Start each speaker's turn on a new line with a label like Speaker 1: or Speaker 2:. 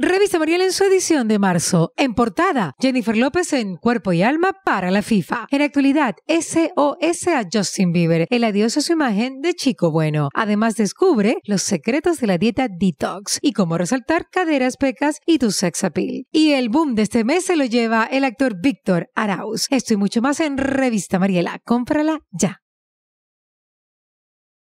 Speaker 1: Revista Mariela en su edición de marzo. En portada, Jennifer López en Cuerpo y Alma para la FIFA. En actualidad, SOS a Justin Bieber, el adiós a su imagen de chico bueno. Además, descubre los secretos de la dieta detox y cómo resaltar caderas, pecas y tu sex appeal. Y el boom de este mes se lo lleva el actor Víctor Arauz. Esto y mucho más en Revista Mariela. Cómprala ya.